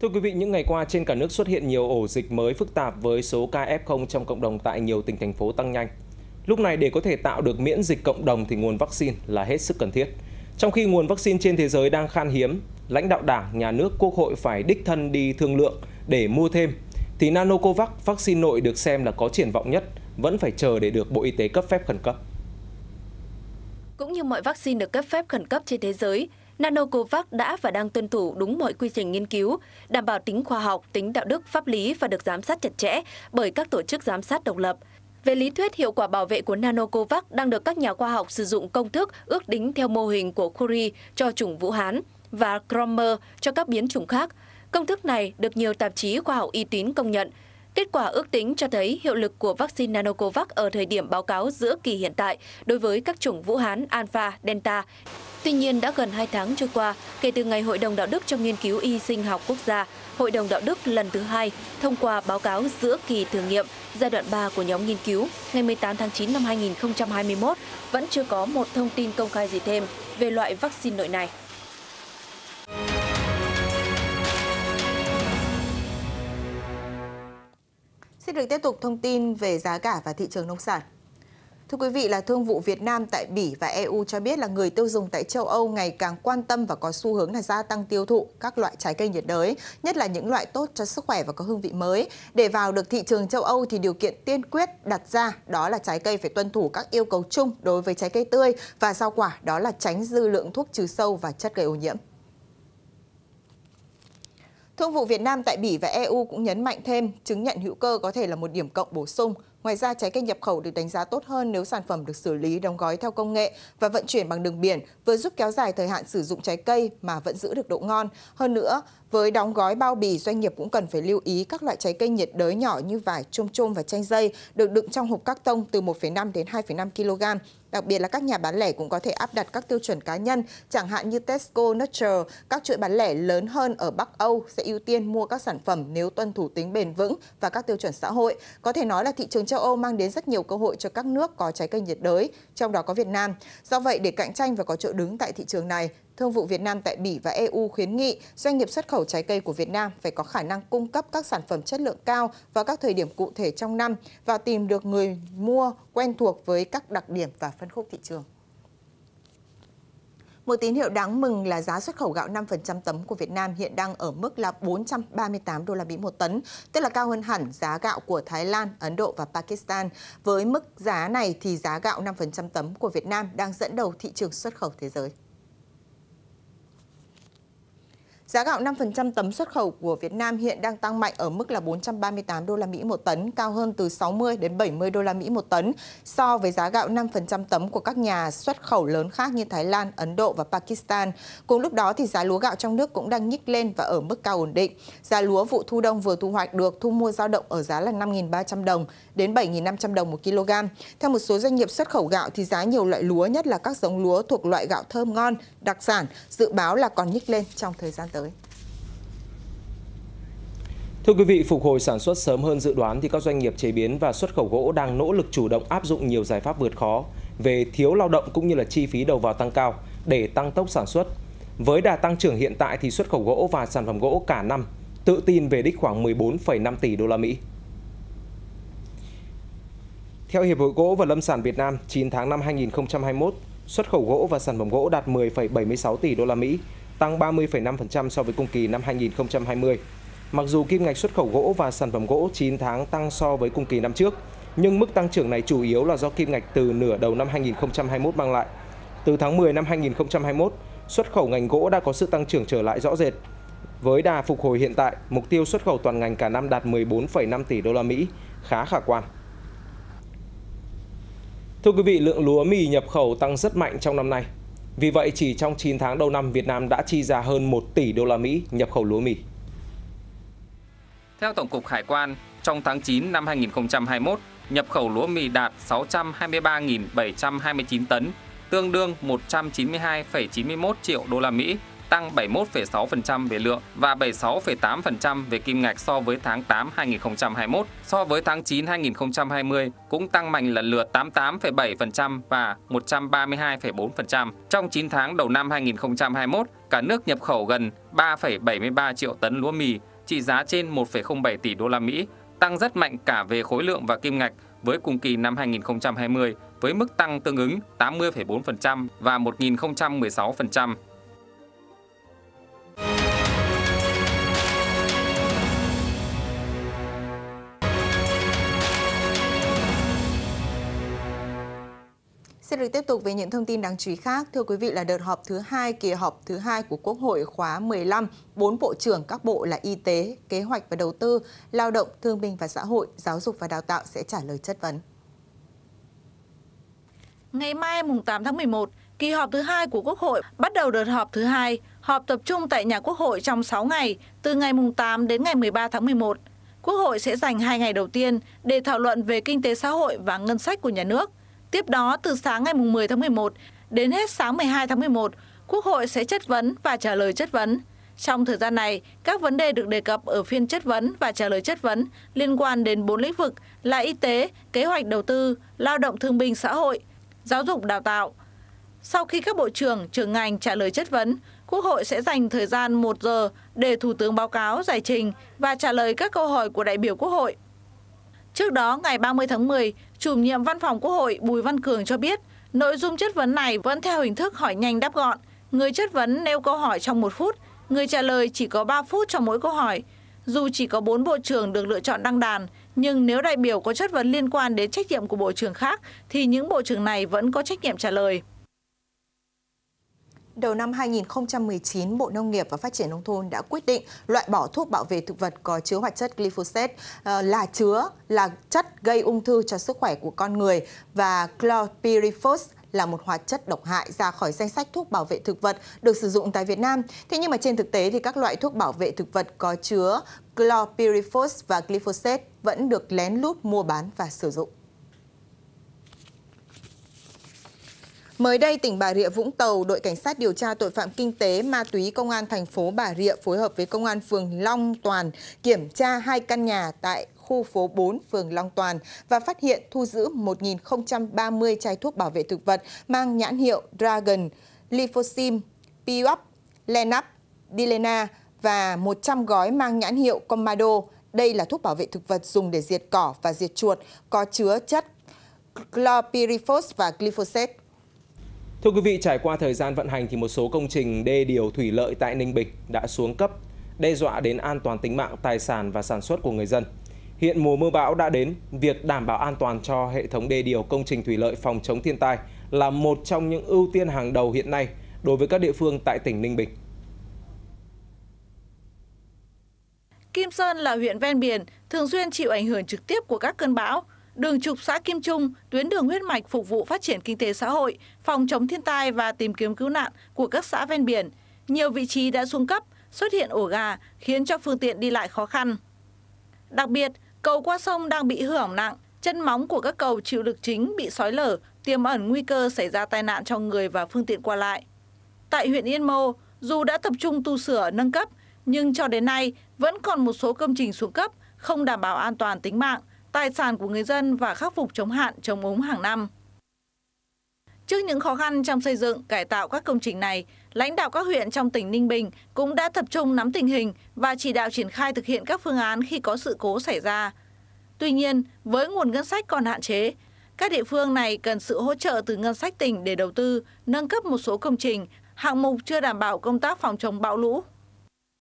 Thưa quý vị, những ngày qua trên cả nước xuất hiện nhiều ổ dịch mới phức tạp với số ca F0 trong cộng đồng tại nhiều tỉnh thành phố tăng nhanh. Lúc này để có thể tạo được miễn dịch cộng đồng thì nguồn vaccine là hết sức cần thiết. Trong khi nguồn vaccine trên thế giới đang khan hiếm, lãnh đạo đảng, nhà nước, quốc hội phải đích thân đi thương lượng để mua thêm, thì Nanocovax, vaccine nội được xem là có triển vọng nhất, vẫn phải chờ để được Bộ Y tế cấp phép khẩn cấp. Cũng như mọi vaccine được cấp phép khẩn cấp trên thế giới, Nanocovax đã và đang tuân thủ đúng mọi quy trình nghiên cứu, đảm bảo tính khoa học, tính đạo đức, pháp lý và được giám sát chặt chẽ bởi các tổ chức giám sát độc lập. Về lý thuyết, hiệu quả bảo vệ của Nanocovax đang được các nhà khoa học sử dụng công thức ước tính theo mô hình của Curie cho chủng Vũ Hán và Cromer cho các biến chủng khác. Công thức này được nhiều tạp chí khoa học uy tín công nhận, Kết quả ước tính cho thấy hiệu lực của vaccine Nanocovax ở thời điểm báo cáo giữa kỳ hiện tại đối với các chủng Vũ Hán, Alpha, Delta. Tuy nhiên, đã gần 2 tháng trôi qua kể từ ngày Hội đồng Đạo đức trong nghiên cứu y sinh học quốc gia, Hội đồng Đạo đức lần thứ hai thông qua báo cáo giữa kỳ thử nghiệm giai đoạn 3 của nhóm nghiên cứu ngày 18 tháng 9 năm 2021 vẫn chưa có một thông tin công khai gì thêm về loại vaccine nội này. Sẽ được tiếp tục thông tin về giá cả và thị trường nông sản. Thưa quý vị là Thương vụ Việt Nam tại Bỉ và EU cho biết là người tiêu dùng tại châu Âu ngày càng quan tâm và có xu hướng là gia tăng tiêu thụ các loại trái cây nhiệt đới, nhất là những loại tốt cho sức khỏe và có hương vị mới. Để vào được thị trường châu Âu thì điều kiện tiên quyết đặt ra đó là trái cây phải tuân thủ các yêu cầu chung đối với trái cây tươi và rau quả đó là tránh dư lượng thuốc trừ sâu và chất gây ô nhiễm. Thương vụ Việt Nam tại Bỉ và EU cũng nhấn mạnh thêm chứng nhận hữu cơ có thể là một điểm cộng bổ sung. Ngoài ra, trái cây nhập khẩu được đánh giá tốt hơn nếu sản phẩm được xử lý, đóng gói theo công nghệ và vận chuyển bằng đường biển, vừa giúp kéo dài thời hạn sử dụng trái cây mà vẫn giữ được độ ngon. Hơn nữa, với đóng gói bao bì, doanh nghiệp cũng cần phải lưu ý các loại trái cây nhiệt đới nhỏ như vải, chôm chôm và chanh dây được đựng trong hộp các tông từ 1,5 đến 2,5 kg Đặc biệt là các nhà bán lẻ cũng có thể áp đặt các tiêu chuẩn cá nhân, chẳng hạn như Tesco, Nature, các chuỗi bán lẻ lớn hơn ở Bắc Âu sẽ ưu tiên mua các sản phẩm nếu tuân thủ tính bền vững và các tiêu chuẩn xã hội. Có thể nói là thị trường châu Âu mang đến rất nhiều cơ hội cho các nước có trái cây nhiệt đới, trong đó có Việt Nam. Do vậy, để cạnh tranh và có chỗ đứng tại thị trường này, Thương vụ Việt Nam tại Bỉ và EU khuyến nghị doanh nghiệp xuất khẩu trái cây của Việt Nam phải có khả năng cung cấp các sản phẩm chất lượng cao vào các thời điểm cụ thể trong năm và tìm được người mua quen thuộc với các đặc điểm và phân khúc thị trường. Một tín hiệu đáng mừng là giá xuất khẩu gạo 5% tấm của Việt Nam hiện đang ở mức là 438 đô la Mỹ một tấn, tức là cao hơn hẳn giá gạo của Thái Lan, Ấn Độ và Pakistan. Với mức giá này thì giá gạo 5% tấm của Việt Nam đang dẫn đầu thị trường xuất khẩu thế giới. Giá gạo 5% tấm xuất khẩu của Việt Nam hiện đang tăng mạnh ở mức là 438 đô la Mỹ một tấn, cao hơn từ 60 đến 70 đô la Mỹ một tấn so với giá gạo 5% tấm của các nhà xuất khẩu lớn khác như Thái Lan, Ấn Độ và Pakistan. Cùng lúc đó thì giá lúa gạo trong nước cũng đang nhích lên và ở mức cao ổn định. Giá lúa vụ thu đông vừa thu hoạch được thu mua dao động ở giá là 5.300 đồng đến 7.500 đồng một kg. Theo một số doanh nghiệp xuất khẩu gạo thì giá nhiều loại lúa nhất là các giống lúa thuộc loại gạo thơm ngon, đặc sản dự báo là còn nhích lên trong thời gian tới tới. Thưa quý vị, phục hồi sản xuất sớm hơn dự đoán thì các doanh nghiệp chế biến và xuất khẩu gỗ đang nỗ lực chủ động áp dụng nhiều giải pháp vượt khó về thiếu lao động cũng như là chi phí đầu vào tăng cao để tăng tốc sản xuất. Với đà tăng trưởng hiện tại thì xuất khẩu gỗ và sản phẩm gỗ cả năm tự tin về đích khoảng 14,5 tỷ đô la Mỹ. Theo Hiệp hội Gỗ và Lâm sản Việt Nam, 9 tháng năm 2021, xuất khẩu gỗ và sản phẩm gỗ đạt 10,76 tỷ đô la Mỹ, tăng 30,5% so với cùng kỳ năm 2020. Mặc dù kim ngạch xuất khẩu gỗ và sản phẩm gỗ 9 tháng tăng so với cùng kỳ năm trước, nhưng mức tăng trưởng này chủ yếu là do kim ngạch từ nửa đầu năm 2021 mang lại. Từ tháng 10 năm 2021, xuất khẩu ngành gỗ đã có sự tăng trưởng trở lại rõ rệt. Với đà phục hồi hiện tại, mục tiêu xuất khẩu toàn ngành cả năm đạt 14,5 tỷ đô la Mỹ, khá khả quan. Thưa quý vị, lượng lúa mì nhập khẩu tăng rất mạnh trong năm nay. Vì vậy, chỉ trong 9 tháng đầu năm, Việt Nam đã chi ra hơn 1 tỷ đô la Mỹ nhập khẩu lúa mì. Theo Tổng cục Hải quan, trong tháng 9 năm 2021, nhập khẩu lúa mì đạt 623.729 tấn, tương đương 192,91 triệu đô la Mỹ, tăng 71,6% về lượng và 76,8% về kim ngạch so với tháng 8 2021. So với tháng 9 2020 cũng tăng mạnh lần lượt 88,7% và 132,4%. Trong 9 tháng đầu năm 2021, cả nước nhập khẩu gần 3,73 triệu tấn lúa mì, trị giá trên 1,07 tỷ đô la Mỹ, tăng rất mạnh cả về khối lượng và kim ngạch với cùng kỳ năm 2020 với mức tăng tương ứng 80,4% và 1.016%. Sẽ được tiếp tục với những thông tin đáng chú ý khác. Thưa quý vị là đợt họp thứ hai, kỳ họp thứ hai của Quốc hội khóa 15, bốn bộ trưởng các bộ là Y tế, Kế hoạch và Đầu tư, Lao động, Thương binh và Xã hội, Giáo dục và Đào tạo sẽ trả lời chất vấn. Ngày mai mùng 8 tháng 11, kỳ họp thứ hai của Quốc hội bắt đầu đợt họp thứ hai, họp tập trung tại nhà Quốc hội trong 6 ngày, từ ngày mùng 8 đến ngày 13 tháng 11. Quốc hội sẽ dành 2 ngày đầu tiên để thảo luận về kinh tế xã hội và ngân sách của nhà nước. Tiếp đó, từ sáng ngày 10 tháng 11 đến hết sáng 12 tháng 11, Quốc hội sẽ chất vấn và trả lời chất vấn. Trong thời gian này, các vấn đề được đề cập ở phiên chất vấn và trả lời chất vấn liên quan đến 4 lĩnh vực là y tế, kế hoạch đầu tư, lao động thương binh xã hội, giáo dục đào tạo. Sau khi các bộ trưởng, trưởng ngành trả lời chất vấn, Quốc hội sẽ dành thời gian 1 giờ để Thủ tướng báo cáo, giải trình và trả lời các câu hỏi của đại biểu Quốc hội. Trước đó, ngày 30 tháng 10, chủ nhiệm văn phòng Quốc hội Bùi Văn Cường cho biết, nội dung chất vấn này vẫn theo hình thức hỏi nhanh đáp gọn. Người chất vấn nêu câu hỏi trong một phút, người trả lời chỉ có 3 phút cho mỗi câu hỏi. Dù chỉ có 4 bộ trưởng được lựa chọn đăng đàn, nhưng nếu đại biểu có chất vấn liên quan đến trách nhiệm của bộ trưởng khác thì những bộ trưởng này vẫn có trách nhiệm trả lời. Đầu năm 2019, Bộ Nông nghiệp và Phát triển Nông thôn đã quyết định loại bỏ thuốc bảo vệ thực vật có chứa hoạt chất glyphosate ờ, là chứa là chất gây ung thư cho sức khỏe của con người và chlorpyrifos là một hoạt chất độc hại ra khỏi danh sách thuốc bảo vệ thực vật được sử dụng tại Việt Nam. Thế nhưng mà trên thực tế thì các loại thuốc bảo vệ thực vật có chứa chlorpyrifos và glyphosate vẫn được lén lút mua bán và sử dụng. Mới đây, tỉnh Bà Rịa Vũng Tàu, đội cảnh sát điều tra tội phạm kinh tế ma túy công an thành phố Bà Rịa phối hợp với công an phường Long Toàn kiểm tra hai căn nhà tại khu phố 4 phường Long Toàn và phát hiện thu giữ 1.030 chai thuốc bảo vệ thực vật mang nhãn hiệu Dragon, Lifosim, Piop, Lenap, Dilena và 100 gói mang nhãn hiệu Comado. Đây là thuốc bảo vệ thực vật dùng để diệt cỏ và diệt chuột, có chứa chất chlorpyrifos và glyphosate. Thưa quý vị, trải qua thời gian vận hành thì một số công trình đê điều thủy lợi tại Ninh Bình đã xuống cấp, đe dọa đến an toàn tính mạng, tài sản và sản xuất của người dân. Hiện mùa mưa bão đã đến, việc đảm bảo an toàn cho hệ thống đê điều công trình thủy lợi phòng chống thiên tai là một trong những ưu tiên hàng đầu hiện nay đối với các địa phương tại tỉnh Ninh Bình. Kim Sơn là huyện ven biển, thường xuyên chịu ảnh hưởng trực tiếp của các cơn bão đường trục xã Kim Trung, tuyến đường huyết mạch phục vụ phát triển kinh tế xã hội, phòng chống thiên tai và tìm kiếm cứu nạn của các xã ven biển. Nhiều vị trí đã xuống cấp, xuất hiện ổ gà khiến cho phương tiện đi lại khó khăn. Đặc biệt, cầu qua sông đang bị hư hỏng nặng, chân móng của các cầu chịu lực chính bị sói lở, tiềm ẩn nguy cơ xảy ra tai nạn cho người và phương tiện qua lại. Tại huyện Yên Mô, dù đã tập trung tu sửa nâng cấp, nhưng cho đến nay vẫn còn một số công trình xuống cấp không đảm bảo an toàn tính mạng, tài sản của người dân và khắc phục chống hạn, chống úng hàng năm. Trước những khó khăn trong xây dựng, cải tạo các công trình này, lãnh đạo các huyện trong tỉnh Ninh Bình cũng đã tập trung nắm tình hình và chỉ đạo triển khai thực hiện các phương án khi có sự cố xảy ra. Tuy nhiên, với nguồn ngân sách còn hạn chế, các địa phương này cần sự hỗ trợ từ ngân sách tỉnh để đầu tư, nâng cấp một số công trình, hạng mục chưa đảm bảo công tác phòng chống bão lũ,